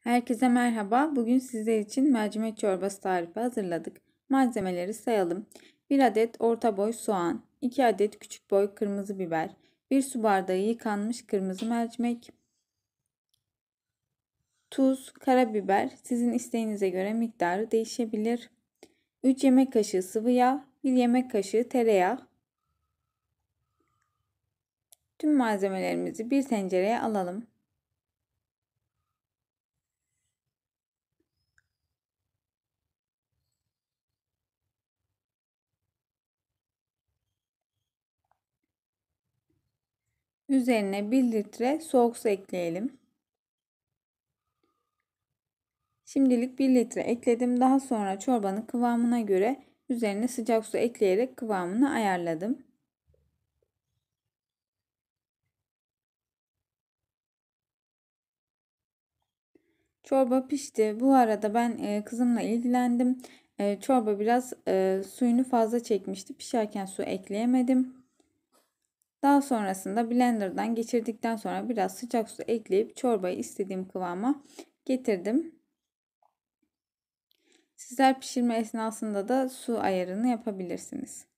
Herkese merhaba. Bugün sizler için mercimek çorbası tarifi hazırladık. Malzemeleri sayalım. 1 adet orta boy soğan, 2 adet küçük boy kırmızı biber, 1 su bardağı yıkanmış kırmızı mercimek, tuz, karabiber sizin isteğinize göre miktarı değişebilir. 3 yemek kaşığı sıvı yağ, 1 yemek kaşığı tereyağı. Tüm malzemelerimizi bir tencereye alalım. Üzerine 1 litre soğuk su ekleyelim. Şimdilik 1 litre ekledim. Daha sonra çorbanın kıvamına göre üzerine sıcak su ekleyerek kıvamını ayarladım. Çorba pişti. Bu arada ben e, kızımla ilgilendim. E, çorba biraz e, suyunu fazla çekmişti. Pişerken su ekleyemedim. Daha sonrasında blenderdan geçirdikten sonra biraz sıcak su ekleyip çorbayı istediğim kıvama getirdim. Sizler pişirme esnasında da su ayarını yapabilirsiniz.